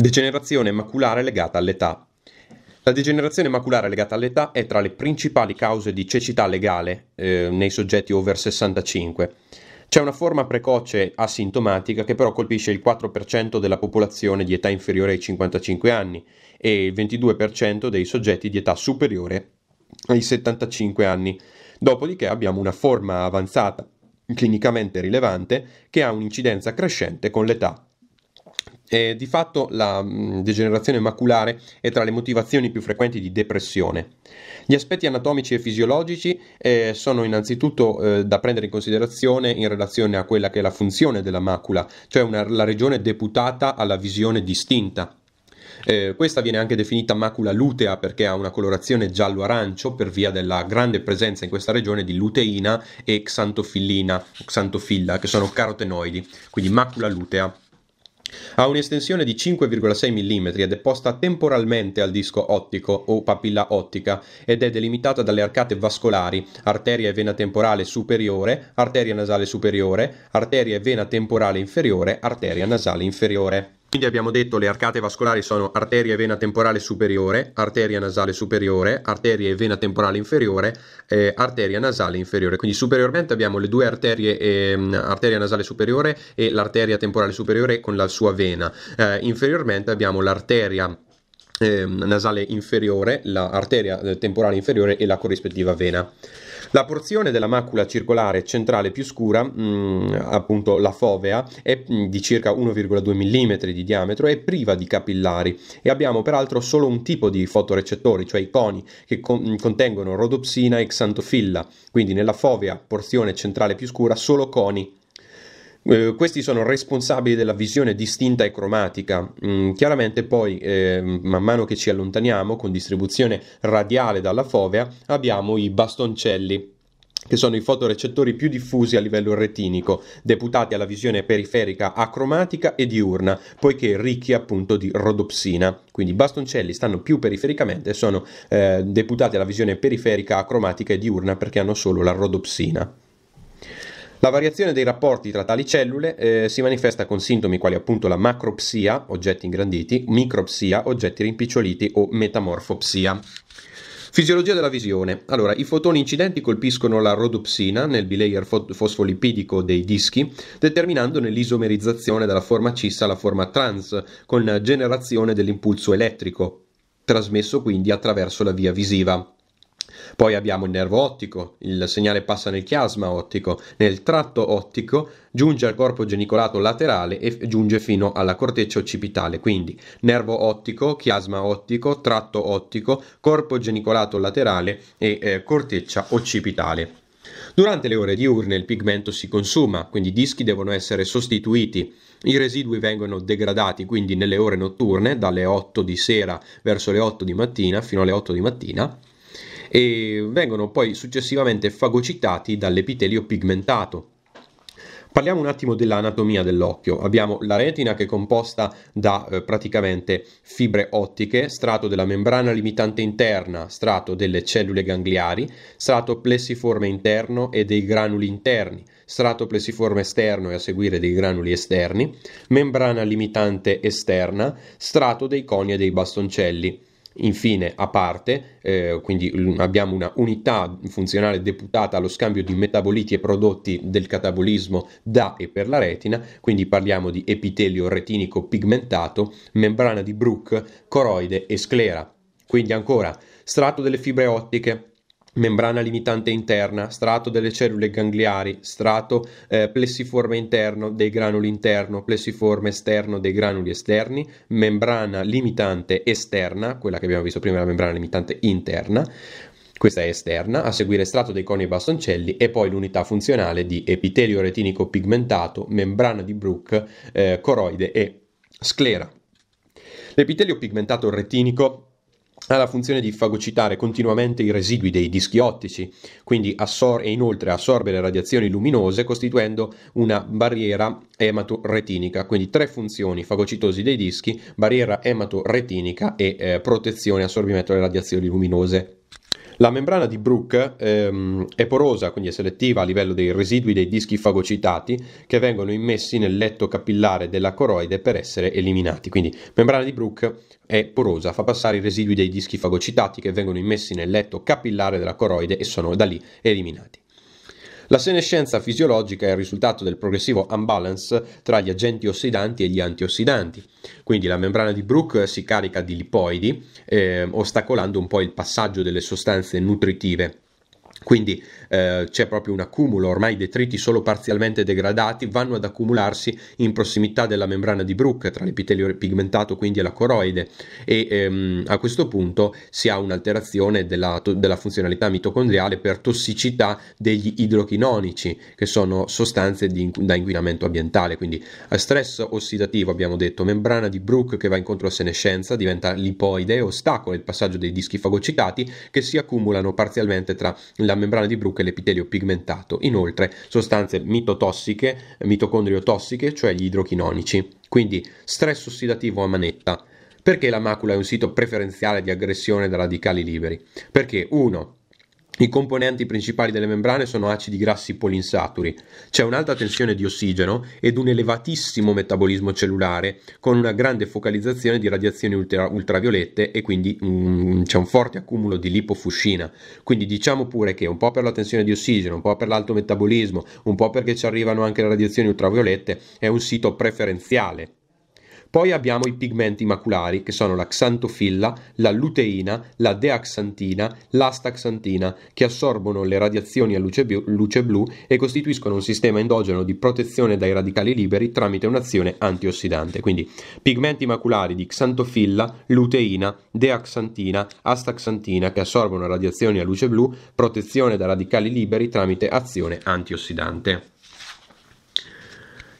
Degenerazione maculare legata all'età. La degenerazione maculare legata all'età è tra le principali cause di cecità legale eh, nei soggetti over 65. C'è una forma precoce asintomatica che però colpisce il 4% della popolazione di età inferiore ai 55 anni e il 22% dei soggetti di età superiore ai 75 anni. Dopodiché abbiamo una forma avanzata, clinicamente rilevante, che ha un'incidenza crescente con l'età. Eh, di fatto la degenerazione maculare è tra le motivazioni più frequenti di depressione. Gli aspetti anatomici e fisiologici eh, sono innanzitutto eh, da prendere in considerazione in relazione a quella che è la funzione della macula, cioè una, la regione deputata alla visione distinta. Eh, questa viene anche definita macula lutea perché ha una colorazione giallo-arancio per via della grande presenza in questa regione di luteina e xantofillina, xantofilla, che sono carotenoidi, quindi macula lutea. Ha un'estensione di 5,6 mm ed è posta temporalmente al disco ottico o papilla ottica ed è delimitata dalle arcate vascolari, arteria e vena temporale superiore, arteria nasale superiore, arteria e vena temporale inferiore, arteria nasale inferiore. Quindi abbiamo detto le arcate vascolari sono arteria e vena temporale superiore, arteria nasale superiore, arteria e vena temporale inferiore, eh, arteria nasale inferiore. Quindi superiormente abbiamo le due arterie, eh, arteria nasale superiore e l'arteria temporale superiore con la sua vena. Eh, inferiormente abbiamo l'arteria ehm, nasale inferiore, l'arteria eh, temporale inferiore e la corrispettiva vena. La porzione della macula circolare centrale più scura, mh, mm, appunto la fovea, è mm, di circa 1,2 mm di diametro e priva di capillari e abbiamo peraltro solo un tipo di fotorecettori, cioè i coni, che con- mm, contengono rodopsina e xantofilla, quindi nella fovea, porzione centrale più scura, solo coni eh, questi sono responsabili della visione distinta e cromatica. Mm, chiaramente poi, eh, man mano che ci allontaniamo con distribuzione radiale dalla fovea, abbiamo i bastoncelli che sono i fotorecettori più diffusi a livello retinico, deputati alla visione periferica acromatica e diurna, poiché ricchi appunto di rodopsina. Quindi i bastoncelli stanno più perifericamente e sono eh, deputati alla visione periferica acromatica e diurna perché hanno solo la rodopsina. La variazione dei rapporti tra tali cellule eh, si manifesta con sintomi quali appunto la macropsia, oggetti ingranditi, micropsia, oggetti rimpiccioliti o metamorfopsia. Fisiologia della visione. Allora, i fotoni incidenti colpiscono la rodopsina nel bilayer fosfolipidico dei dischi, determinando l'isomerizzazione dalla forma cissa alla forma trans, con generazione dell'impulso elettrico, trasmesso quindi attraverso la via visiva. Poi abbiamo il nervo ottico, il segnale passa nel chiasma ottico, nel tratto ottico, giunge al corpo genicolato laterale e giunge fino alla corteccia occipitale, quindi nervo ottico, chiasma ottico, tratto ottico, corpo genicolato laterale e eh, corteccia occipitale. Durante le ore diurne il pigmento si consuma, quindi i dischi devono essere sostituiti. I residui vengono degradati quindi nelle ore notturne, dalle 8 di sera verso le 8 di mattina fino alle 8 di mattina, e vengono poi successivamente fagocitati dall'epitelio pigmentato. Parliamo un attimo dell'anatomia dell'occhio. Abbiamo la retina che è composta da eh, praticamente fibre ottiche, strato della membrana limitante interna, strato delle cellule gangliari, strato plessiforme interno e dei granuli interni, strato plessiforme esterno e a seguire dei granuli esterni, membrana limitante esterna, strato dei coni e dei bastoncelli. Infine, a parte, eh, quindi abbiamo una unità funzionale deputata allo scambio di metaboliti e prodotti del catabolismo da e per la retina, quindi parliamo di epitelio retinico pigmentato, membrana di Bruck, coroide e sclera. Quindi ancora strato delle fibre ottiche, membrana limitante interna, strato delle cellule gangliari, strato eh, plessiforme interno dei granuli interno, plessiforme esterno dei granuli esterni, membrana limitante esterna, quella che abbiamo visto prima è la membrana limitante interna, questa è esterna, a seguire strato dei coni e bastoncelli e poi l'unità funzionale di epitelio retinico pigmentato, membrana di Brook, eh, coroide e sclera. L'epitelio pigmentato retinico ha la funzione di fagocitare continuamente i residui dei dischi ottici, quindi assor- e inoltre assorbe le radiazioni luminose costituendo una barriera ematoretinica, quindi tre funzioni, fagocitosi dei dischi, barriera ematoretinica e eh, protezione assorbimento delle radiazioni luminose la membrana di Brook ehm, è porosa, quindi è selettiva a livello dei residui dei dischi fagocitati che vengono immessi nel letto capillare della coroide per essere eliminati. Quindi membrana di Brook è porosa, fa passare i residui dei dischi fagocitati che vengono immessi nel letto capillare della coroide e sono da lì eliminati. La senescenza fisiologica è il risultato del progressivo unbalance tra gli agenti ossidanti e gli antiossidanti. Quindi la membrana di Brook si carica di lipoidi, eh, ostacolando un po' il passaggio delle sostanze nutritive quindi eh, c'è proprio un accumulo, ormai i detriti solo parzialmente degradati vanno ad accumularsi in prossimità della membrana di Bruck tra l'epitelio pigmentato quindi e la coroide e ehm, a questo punto si ha un'alterazione della, della, funzionalità mitocondriale per tossicità degli idrochinonici che sono sostanze di, da inquinamento ambientale, quindi stress ossidativo abbiamo detto, membrana di Bruck che va incontro alla senescenza, diventa lipoide ostacola il passaggio dei dischi fagocitati che si accumulano parzialmente tra le la membrana di Bruch e l'epitelio pigmentato. Inoltre, sostanze mitotossiche, mitocondriotossiche, cioè gli idrochinonici. Quindi stress ossidativo a manetta. Perché la macula è un sito preferenziale di aggressione da radicali liberi? Perché 1. I componenti principali delle membrane sono acidi grassi polinsaturi. C'è un'alta tensione di ossigeno ed un elevatissimo metabolismo cellulare con una grande focalizzazione di radiazioni ultra- ultraviolette e quindi mm, c'è un forte accumulo di lipofuscina. Quindi diciamo pure che un po' per la tensione di ossigeno, un po' per l'alto metabolismo, un po' perché ci arrivano anche le radiazioni ultraviolette, è un sito preferenziale poi abbiamo i pigmenti maculari, che sono la xantofilla, la luteina, la deaxantina, l'astaxantina, che assorbono le radiazioni a luce, blu, luce blu e costituiscono un sistema endogeno di protezione dai radicali liberi tramite un'azione antiossidante. Quindi pigmenti maculari di xantofilla, luteina, deaxantina, astaxantina, che assorbono radiazioni a luce blu, protezione da radicali liberi tramite azione antiossidante.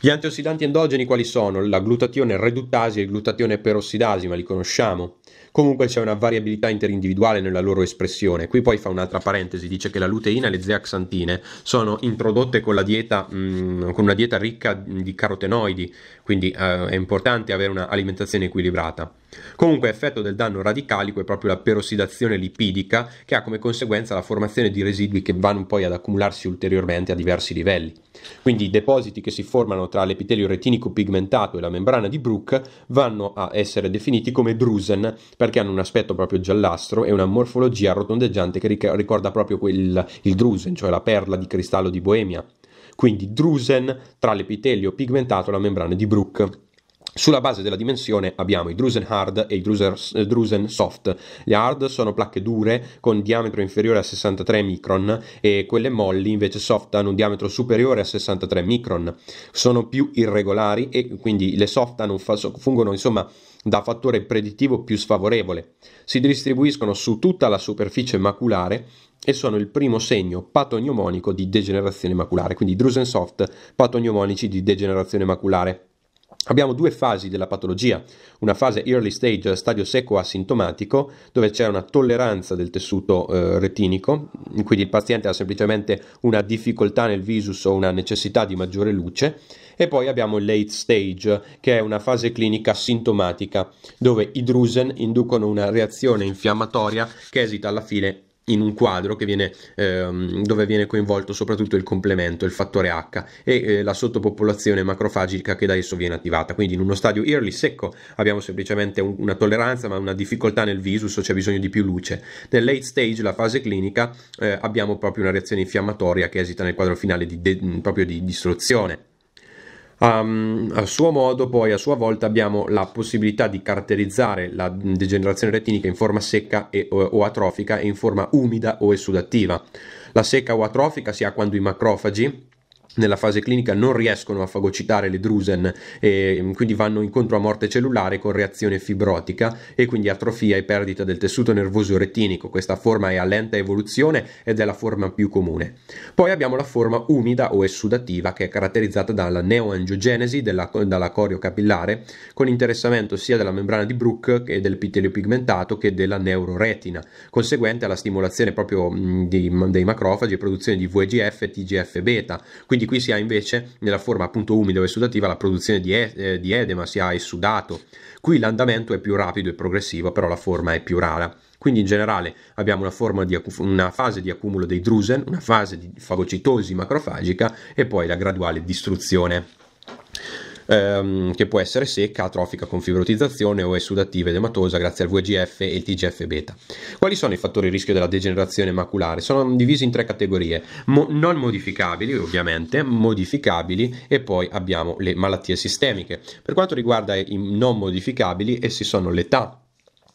Gli antiossidanti endogeni quali sono? La glutatione reduttasi e il glutatione perossidasi, ma li conosciamo. Comunque c'è una variabilità interindividuale nella loro espressione. Qui poi fa un'altra parentesi, dice che la luteina e le zeaxantine sono introdotte con, dieta, mh, mm, con una dieta ricca di carotenoidi, quindi eh, è importante avere un'alimentazione equilibrata. Comunque effetto del danno radicalico è proprio la perossidazione lipidica che ha come conseguenza la formazione di residui che vanno poi ad accumularsi ulteriormente a diversi livelli. Quindi i depositi che si formano tra l'epitelio retinico pigmentato e la membrana di Bruck vanno a essere definiti come drusen perché hanno un aspetto proprio giallastro e una morfologia rotondeggiante che ricorda proprio quel, il drusen, cioè la perla di cristallo di Boemia. Quindi drusen tra l'epitelio pigmentato e la membrana di Bruck. Sulla base della dimensione abbiamo i Drusen Hard e i eh, Drusen, Soft. Le hard sono placche dure con diametro inferiore a 63 micron e quelle molli invece soft hanno un diametro superiore a 63 micron. Sono più irregolari e quindi le soft hanno, fungono insomma da fattore predittivo più sfavorevole. Si distribuiscono su tutta la superficie maculare e sono il primo segno patognomonico di degenerazione maculare, quindi Drusen Soft patognomonici di degenerazione maculare. Abbiamo due fasi della patologia, una fase early stage, stadio secco asintomatico, dove c'è una tolleranza del tessuto eh, retinico, quindi il paziente ha semplicemente una difficoltà nel visus o una necessità di maggiore luce, e poi abbiamo il late stage, che è una fase clinica sintomatica, dove i drusen inducono una reazione infiammatoria che esita alla fine in un quadro viene, ehm, dove viene coinvolto soprattutto il complemento, il fattore H e eh, la sottopopolazione macrofagica che da esso viene attivata. Quindi in uno stadio early secco abbiamo semplicemente un, una tolleranza ma una difficoltà nel visus, c'è cioè bisogno di più luce. Nel late stage, la fase clinica, eh, abbiamo proprio una reazione infiammatoria che esita nel quadro finale di, de- proprio di distruzione. Um, a suo modo, poi a sua volta abbiamo la possibilità di caratterizzare la degenerazione retinica in forma secca e, o, o atrofica e in forma umida o esudattiva. La secca o atrofica si ha quando i macrofagi nella fase clinica non riescono a fagocitare le drusen e mm, quindi vanno incontro a morte cellulare con reazione fibrotica e quindi atrofia e perdita del tessuto nervoso retinico. Questa forma è a lenta evoluzione ed è la forma più comune. Poi abbiamo la forma umida o essudativa che è caratterizzata dalla neoangiogenesi, della, dalla coriocapillare, con interessamento sia della membrana di Brook che del dell'epitelio pigmentato che della neuroretina, conseguente alla stimolazione proprio mm, di, dei macrofagi e produzione di VGF e TGF beta. Quindi qui si ha invece nella forma appunto umida o sudativa la produzione di, eh, di edema, si ha esudato. Qui l'andamento è più rapido e progressivo, però la forma è più rara. Quindi in generale abbiamo una, di, una, fase di accumulo dei drusen, una fase di fagocitosi macrofagica e poi la graduale distruzione ehm, che può essere secca, atrofica con fibrotizzazione o è sudativa ed ematosa grazie al VGF e il TGF beta. Quali sono i fattori di rischio della degenerazione maculare? Sono divisi in tre categorie, mo- non modificabili ovviamente, modificabili e poi abbiamo le malattie sistemiche. Per quanto riguarda i non modificabili, essi sono l'età,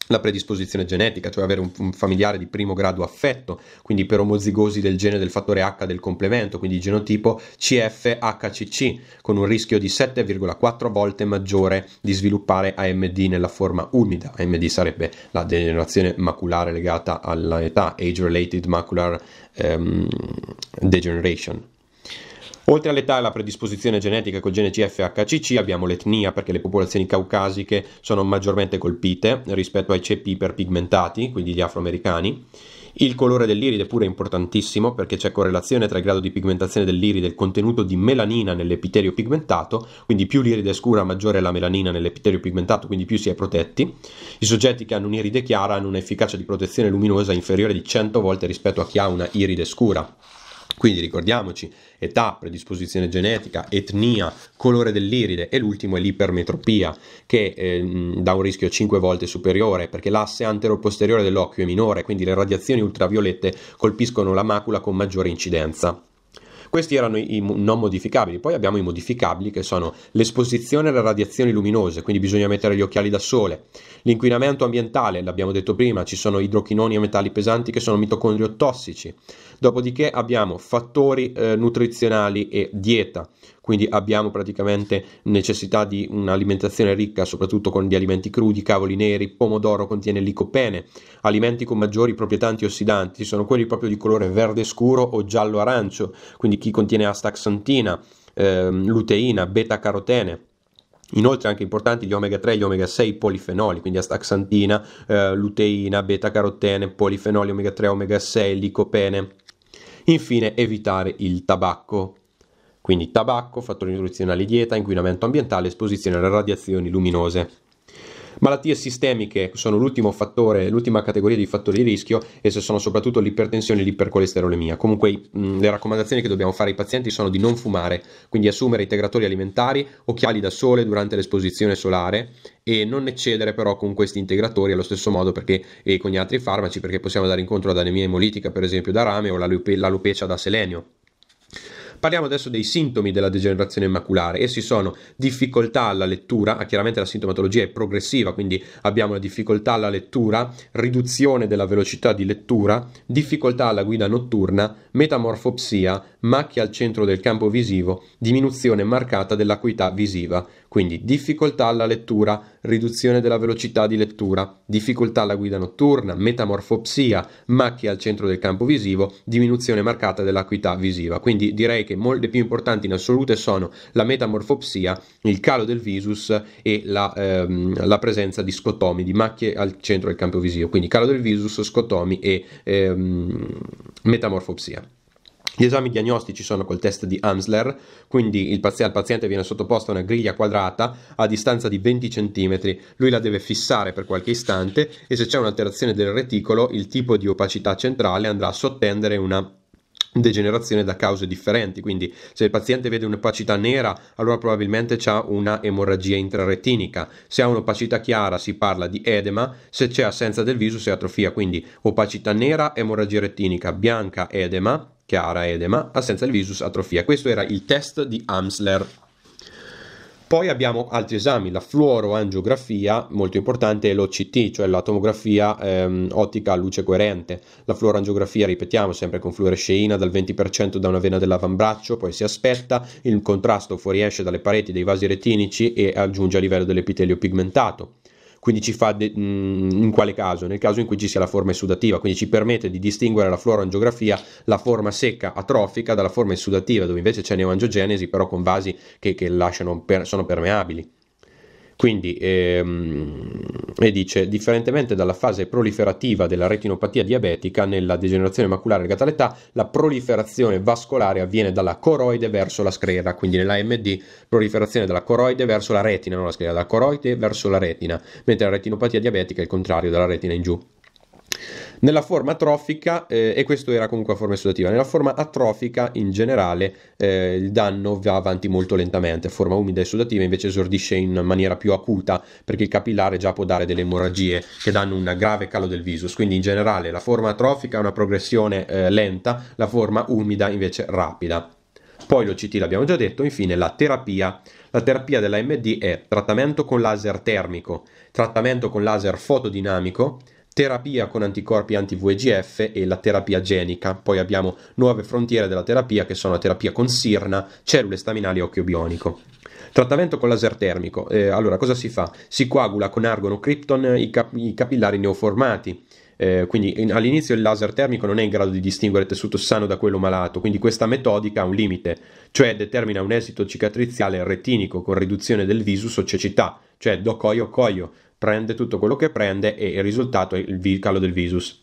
la predisposizione genetica, cioè avere un, un, familiare di primo grado affetto, quindi per omozigosi del gene del fattore H del complemento, quindi genotipo CFHCC, con un rischio di 7,4 volte maggiore di sviluppare AMD nella forma umida. AMD sarebbe la degenerazione maculare legata all'età, age-related macular um, degeneration. Oltre all'età e alla predisposizione genetica col gene CFHCC abbiamo l'etnia perché le popolazioni caucasiche sono maggiormente colpite rispetto ai ceppi iperpigmentati, quindi gli afroamericani. Il colore dell'iride pure è importantissimo perché c'è correlazione tra il grado di pigmentazione dell'iride e il contenuto di melanina nell'epitelio pigmentato, quindi più l'iride è scura maggiore è la melanina nell'epitelio pigmentato, quindi più si è protetti. I soggetti che hanno un'iride chiara hanno un'efficacia di protezione luminosa inferiore di 100 volte rispetto a chi ha una iride scura. Quindi ricordiamoci età, predisposizione genetica, etnia, colore dell'iride e l'ultimo è l'ipermetropia che eh, dà un rischio 5 volte superiore perché l'asse antero-posteriore dell'occhio è minore, quindi le radiazioni ultraviolette colpiscono la macula con maggiore incidenza. Questi erano i non modificabili, poi abbiamo i modificabili che sono l'esposizione alle radiazioni luminose, quindi bisogna mettere gli occhiali da sole, L'inquinamento ambientale, l'abbiamo detto prima, ci sono idrochinoni e metalli pesanti che sono mitocondrio tossici. Dopodiché abbiamo fattori eh, nutrizionali e dieta, quindi abbiamo praticamente necessità di un'alimentazione ricca, soprattutto con gli alimenti crudi, cavoli neri, pomodoro contiene licopene, alimenti con maggiori proprietà antiossidanti sono quelli proprio di colore verde scuro o giallo arancio, quindi chi contiene astaxantina, ehm, luteina, beta carotene Inoltre anche importanti gli omega 3 e gli omega 6 polifenoli, quindi astaxantina, eh, luteina, beta carotene, polifenoli omega 3, omega 6, licopene. Infine evitare il tabacco. Quindi tabacco, fattori nutrizionali dieta, inquinamento ambientale, esposizione alle radiazioni luminose. Malattie sistemiche sono l'ultimo fattore, l'ultima categoria di fattori di rischio e se sono soprattutto l'ipertensione e l'ipercolesterolemia. Comunque le raccomandazioni che dobbiamo fare ai pazienti sono di non fumare, quindi assumere integratori alimentari, occhiali da sole durante l'esposizione solare e non eccedere però con questi integratori allo stesso modo perché, e con gli altri farmaci perché possiamo andare incontro ad anemia emolitica per esempio da rame o la, lupe, la lupecia da selenio. Parliamo adesso dei sintomi della degenerazione maculare. Essi sono difficoltà alla lettura, ah, chiaramente la sintomatologia è progressiva, quindi abbiamo una difficoltà alla lettura, riduzione della velocità di lettura, difficoltà alla guida notturna, metamorfopsia, macchia al centro del campo visivo, diminuzione marcata dell'acuità visiva. Quindi difficoltà alla lettura, riduzione della velocità di lettura, difficoltà alla guida notturna, metamorfopsia, macchie al centro del campo visivo, diminuzione marcata dell'acuità visiva. Quindi direi che molte più importanti in assoluto sono la metamorfopsia, il calo del visus e la, ehm, la presenza di scotomi, di macchie al centro del campo visivo. Quindi calo del visus, scotomi e ehm, metamorfopsia. Gli esami diagnostici sono col test di Amsler, quindi il paziente, viene sottoposto a una griglia quadrata a distanza di 20 cm, lui la deve fissare per qualche istante e se c'è un'alterazione del reticolo il tipo di opacità centrale andrà a sottendere una degenerazione da cause differenti, quindi se il paziente vede un'opacità nera allora probabilmente ha una emorragia intrarettinica, se ha un'opacità chiara si parla di edema, se c'è assenza del viso si atrofia, quindi opacità nera, emorragia retinica, bianca, edema, chiara edema, assenza del visus atrofia. Questo era il test di Amsler. Poi abbiamo altri esami, la fluoroangiografia, molto importante, e l'OCT, cioè la tomografia ehm, ottica a luce coerente. La fluoroangiografia, ripetiamo, sempre con fluoresceina dal 20% da una vena dell'avambraccio, poi si aspetta, il contrasto fuoriesce dalle pareti dei vasi retinici e aggiunge a livello dell'epitelio pigmentato quindi ci fa de- mm, in quale caso? Nel caso in cui ci sia la forma esudativa, quindi ci permette di distinguere la floroangiografia, la forma secca atrofica dalla forma esudativa, dove invece c'è neoangiogenesi però con vasi che, che per- sono permeabili. Quindi, ehm, e dice, differentemente dalla fase proliferativa della retinopatia diabetica, nella degenerazione maculare legata all'età, la proliferazione vascolare avviene dalla coroide verso la sclera, quindi nell'AMD proliferazione dalla coroide verso la retina, non la sclera, dalla coroide verso la retina, mentre la retinopatia diabetica è il contrario, dalla retina in giù. Nella forma atrofica, eh, e questo era comunque la forma esudativa, nella forma atrofica in generale eh, il danno va avanti molto lentamente, forma umida e sudativa invece esordisce in maniera più acuta perché il capillare già può dare delle emorragie che danno un grave calo del visus, quindi in generale la forma atrofica ha una progressione eh, lenta, la forma umida invece rapida. Poi l'OCT l'abbiamo già detto, infine la terapia. La terapia dell'AMD è trattamento con laser termico, trattamento con laser fotodinamico, terapia con anticorpi anti-VEGF e la terapia genica. Poi abbiamo nuove frontiere della terapia che sono la terapia con sirna, cellule staminali e occhio bionico. Trattamento con laser termico. Eh, allora, cosa si fa? Si coagula con argono krypton i, cap- i capillari neoformati. Eh, quindi in, all'inizio il laser termico non è in grado di distinguere il tessuto sano da quello malato, quindi questa metodica ha un limite, cioè determina un esito cicatriziale retinico con riduzione del visus o cecità, cioè do coio coio, prende tutto quello che prende e il risultato è il calo del Visus.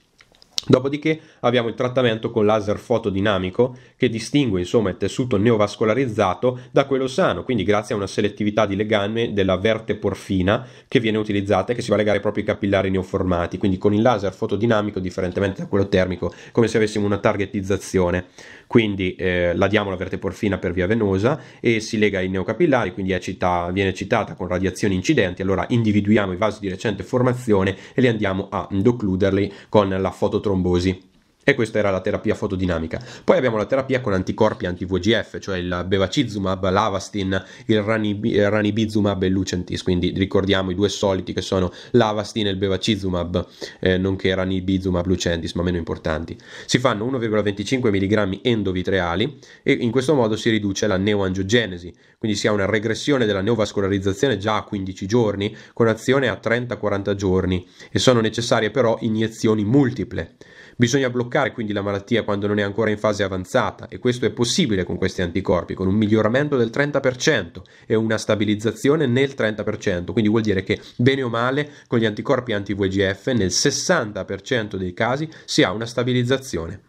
Dopodiché abbiamo il trattamento con laser fotodinamico che distingue insomma, il tessuto neovascolarizzato da quello sano, quindi grazie a una selettività di legame della verteporfina che viene utilizzata e che si va a legare proprio ai capillari neoformati, quindi con il laser fotodinamico differentemente da quello termico, come se avessimo una targetizzazione. Quindi eh, la diamo la verteporfina per via venosa e si lega ai neocapillari, quindi eccita, viene eccitata con radiazioni incidenti, allora individuiamo i vasi di recente formazione e li andiamo a indocluderli con la fototropia trombosi. E questa era la terapia fotodinamica. Poi abbiamo la terapia con anticorpi anti-VGF, cioè il bevacizumab, l'avastin, il eh, ranibizumab e il lucentis. Quindi ricordiamo i due soliti che sono l'avastin e il bevacizumab, eh, nonché ranibizumab, lucentis, ma meno importanti. Si fanno 1,25 mg endovitreali e in questo modo si riduce la neoangiogenesi, quindi si ha una regressione della neovascolarizzazione già a 15 giorni, con azione a 30-40 giorni, e sono necessarie però iniezioni multiple. Bisogna bloccare quindi la malattia quando non è ancora in fase avanzata e questo è possibile con questi anticorpi, con un miglioramento del 30% e una stabilizzazione nel 30%, quindi vuol dire che bene o male con gli anticorpi anti-VEGF nel 60% dei casi si ha una stabilizzazione.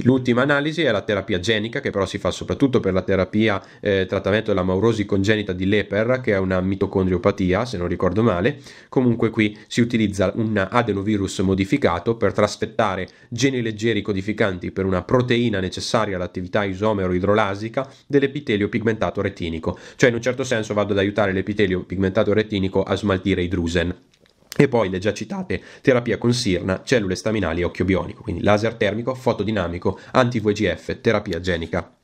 L'ultima analisi è la terapia genica, che però si fa soprattutto per la terapia eh, trattamento della maurosi congenita di Leper, che è una mitocondriopatia, se non ricordo male. Comunque qui si utilizza un adenovirus modificato per trasfettare geni leggeri codificanti per una proteina necessaria all'attività isomero idrolasica dell'epitelio pigmentato retinico. Cioè in un certo senso vado ad aiutare l'epitelio pigmentato retinico a smaltire i drusen. E poi le già citate terapia con sirna, cellule staminali e occhio bionico, quindi laser termico, fotodinamico, anti vgf terapia genica